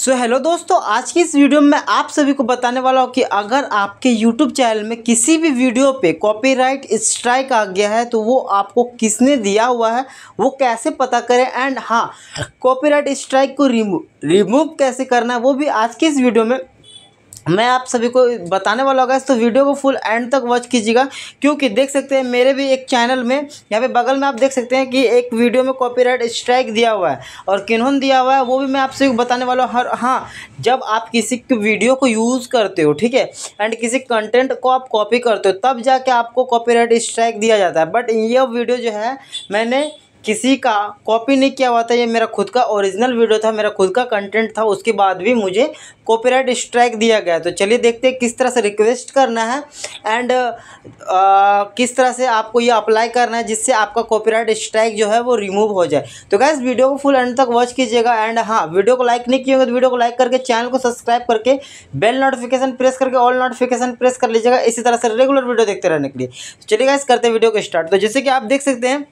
सो so, hello दोस्तों आज की इस वीडियो में आप सभी को बताने वाला हूँ कि अगर आपके यूट्यूब चैनल में किसी भी वीडियो पे कॉपीराइट स्ट्राइक आ गया है तो वो आपको किसने दिया हुआ है वो कैसे पता करें एंड हाँ कॉपीराइट स्ट्राइक को रिमूव रिमूव कैसे करना है वो भी आज की इस वीडियो में मैं आप सभी को बताने वाला होगा तो वीडियो को फुल एंड तक वॉच कीजिएगा क्योंकि देख सकते हैं मेरे भी एक चैनल में यहाँ पे बगल में आप देख सकते हैं कि एक वीडियो में कॉपीराइट स्ट्राइक दिया हुआ है और किन्होंने दिया हुआ है वो भी मैं आप सभी को बताने वाला हूँ हर हाँ जब आप किसी वीडियो को यूज़ करते हो ठीक है एंड किसी कंटेंट को आप कॉपी करते हो तब जाके आपको कॉपी स्ट्राइक दिया जाता है बट यह वीडियो जो है मैंने किसी का कॉपी नहीं किया हुआ था ये मेरा खुद का ओरिजिनल वीडियो था मेरा खुद का कंटेंट था उसके बाद भी मुझे कॉपीराइट स्ट्राइक दिया गया तो चलिए देखते हैं किस तरह से रिक्वेस्ट करना है एंड किस तरह से आपको ये अप्लाई करना है जिससे आपका कॉपीराइट स्ट्राइक जो है वो रिमूव हो जाए तो गैस वीडियो को फुल एंड तक वॉच कीजिएगा एंड हाँ वीडियो को लाइक नहीं किएगा तो वीडियो को लाइक करके चैनल को सब्सक्राइब करके बेल नोटिफिकेशन प्रेस करके ऑल नोटिफिकेशन प्रेस कर लीजिएगा इसी तरह से रेगुलर वीडियो देखते रहने के लिए चलिए गैस करते हैं वीडियो को स्टार्ट तो जैसे कि आप देख सकते हैं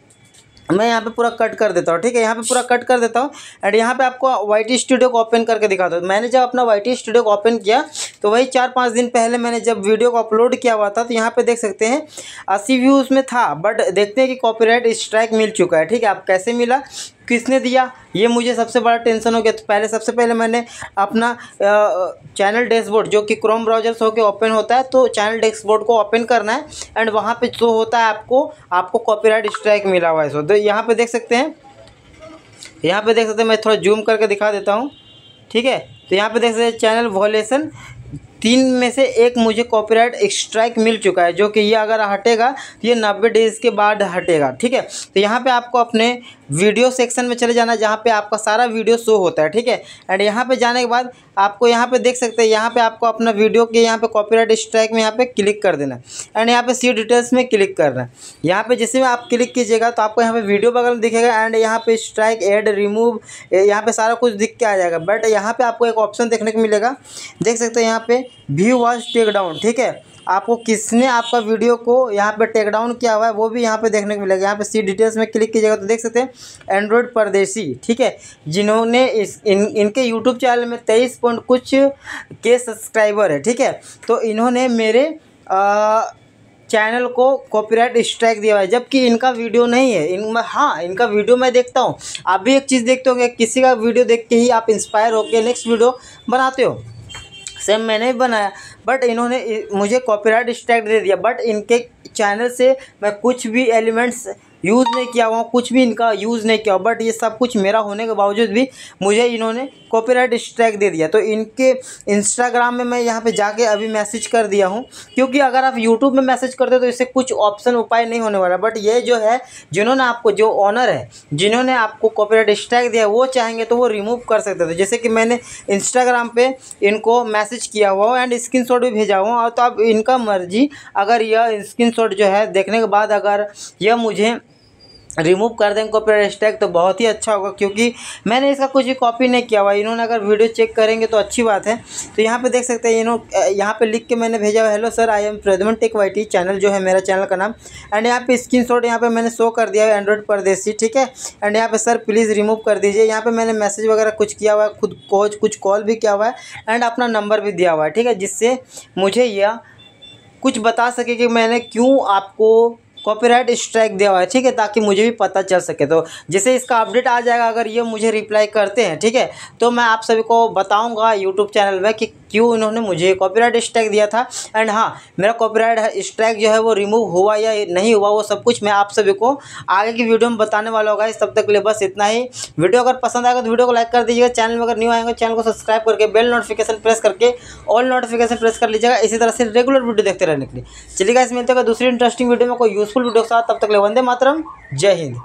मैं यहाँ पे पूरा कट कर देता हूँ ठीक है यहाँ पे पूरा कट कर देता हूँ एंड यहाँ पे आपको वाई स्टूडियो को ओपन करके दिखाता हूँ मैंने जब अपना वाई स्टूडियो को ओपन किया तो वही चार पाँच दिन पहले मैंने जब वीडियो को अपलोड किया हुआ था तो यहाँ पे देख सकते हैं अस्सी व्यू उसमें था बट देखते हैं कि कॉपीराइट स्ट्राइक मिल चुका है ठीक है आप कैसे मिला किसने दिया ये मुझे सबसे बड़ा टेंशन हो गया तो पहले सबसे पहले मैंने अपना चैनल डैशबोर्ड जो कि क्रोम ब्राउजर्स होकर ओपन होता है तो चैनल डैशबोर्ड को ओपन करना है एंड वहाँ पे जो होता है आपको आपको कॉपीराइट स्ट्राइक मिला हुआ है सो तो यहाँ पे देख सकते हैं यहाँ पे देख सकते हैं मैं थोड़ा जूम करके दिखा देता हूँ ठीक है तो यहाँ पे देख सकते हैं चैनल वॉलेशन तीन में से एक मुझे कॉपीराइट स्ट्राइक मिल चुका है जो कि ये अगर हटेगा तो ये नब्बे डेज़ के बाद हटेगा ठीक है तो यहाँ पे आपको अपने वीडियो सेक्शन में चले जाना जहाँ पे आपका सारा वीडियो शो होता है ठीक है एंड यहाँ पे जाने के बाद आपको यहाँ पे देख सकते हैं यहाँ पे आपको अपना वीडियो के यहाँ पे कॉपीराइट स्ट्राइक में यहाँ पे क्लिक कर देना एंड यहाँ पे सी डिटेल्स में क्लिक करना है यहाँ पे जैसे में आप क्लिक कीजिएगा तो आपको यहाँ पे वीडियो बगल दिखेगा एंड यहाँ पे स्ट्राइक एड रिमूव यहाँ पे सारा कुछ दिख के आ जाएगा बट यहाँ पे आपको एक ऑप्शन देखने को मिलेगा देख सकते हैं यहाँ पे व्यू वॉज टेक डाउन ठीक है आपको किसने आपका वीडियो को यहाँ पे टेक डाउन किया हुआ है वो भी यहाँ पे देखने को मिलेगा यहाँ पे सी डिटेल्स में क्लिक कीजिएगा तो देख सकते हैं एंड्रॉयड परदेसी ठीक है जिन्होंने इस इन इनके यूट्यूब चैनल में तेईस पॉइंट कुछ के सब्सक्राइबर है ठीक है तो इन्होंने मेरे आ, चैनल को कॉपीराइट स्ट्राइक दिया हुआ है जबकि इनका वीडियो नहीं है इन हाँ इनका वीडियो मैं देखता हूँ आप भी एक चीज़ देखते हो कि किसी का वीडियो देख के ही आप इंस्पायर होकर नेक्स्ट वीडियो बनाते हो सेम मैंने भी बनाया बट इन्होंने मुझे कॉपीराइट स्ट्राइक दे दिया बट इनके चैनल से मैं कुछ भी एलिमेंट्स यूज़ नहीं किया हुआ कुछ भी इनका यूज़ नहीं किया बट ये सब कुछ मेरा होने के बावजूद भी मुझे इन्होंने कॉपीराइट स्ट्राइक दे दिया तो इनके इंस्टाग्राम में मैं यहाँ पे जाके अभी मैसेज कर दिया हूँ क्योंकि अगर आप यूट्यूब में मैसेज करते हो तो इससे कुछ ऑप्शन उपाय नहीं होने वाला बट ये जो है जिन्होंने आपको जो ऑनर है जिन्होंने आपको कॉपीराइट स्ट्राइक दिया वो चाहेंगे तो वो रिमूव कर सकते थे तो जैसे कि मैंने इंस्टाग्राम पर इनको मैसेज किया हुआ एंड स्क्रीन भी भेजा हुआ और तो अब इनका मर्जी अगर यह स्क्रीन जो है देखने के बाद अगर यह मुझे रिमूव कर दें कॉपीराइट स्टैग तो बहुत ही अच्छा होगा क्योंकि मैंने इसका कुछ भी कॉपी नहीं किया हुआ इन्होंने अगर वीडियो चेक करेंगे तो अच्छी बात है तो यहाँ पे देख सकते हैं इन्होंने यहाँ पे लिख के मैंने भेजा हुआ hello sir I am presment tech Y T channel जो है मेरा चैनल का नाम एंड यहाँ पे स्क्रीन शॉट यहाँ पर मैंने शो कर दिया है एंड्रॉइड परदेसी ठीक है एंड यहाँ पर सर प्लीज़ रिमूव कर दीजिए यहाँ पर मैंने मैसेज वगैरह कुछ किया हुआ है खुद कोच कुछ कॉल भी किया हुआ है एंड अपना नंबर भी दिया हुआ है ठीक है जिससे मुझे यह कुछ बता सके कि मैंने क्यों आपको कॉपीराइट स्ट्राइक दिया हुआ है ठीक है ताकि मुझे भी पता चल सके तो जैसे इसका अपडेट आ जाएगा अगर ये मुझे रिप्लाई करते हैं ठीक है तो मैं आप सभी को बताऊँगा यूट्यूब चैनल में कि क्यों इन्होंने मुझे कॉपीराइट स्ट्राइक दिया था एंड हाँ मेरा कॉपीराइट स्ट्राइक जो है वो रिमूव हुआ या नहीं हुआ वो सब कुछ मैं आप सभी को आगे की वीडियो में बताने वाला होगा इस तब तक के लिए बस इतना ही वीडियो अगर पसंद आएगा तो वीडियो को लाइक कर दीजिएगा चैनल में अगर न्यू आएंगे चैनल को सब्सक्राइब करके बेल नोटिफिकेशन प्रेस करके ऑल नोटिफिकेशन प्रेस कर लीजिएगा इसी तरह से रेगुलर वीडियो देखते रहने के लिए चलिएगा इस मिलते दूसरी इंटरेस्टिंग वीडियो में कोई यूज़ यूजफुल वीडियो के साथ तब तक ले वंदे मातरम जय हिंद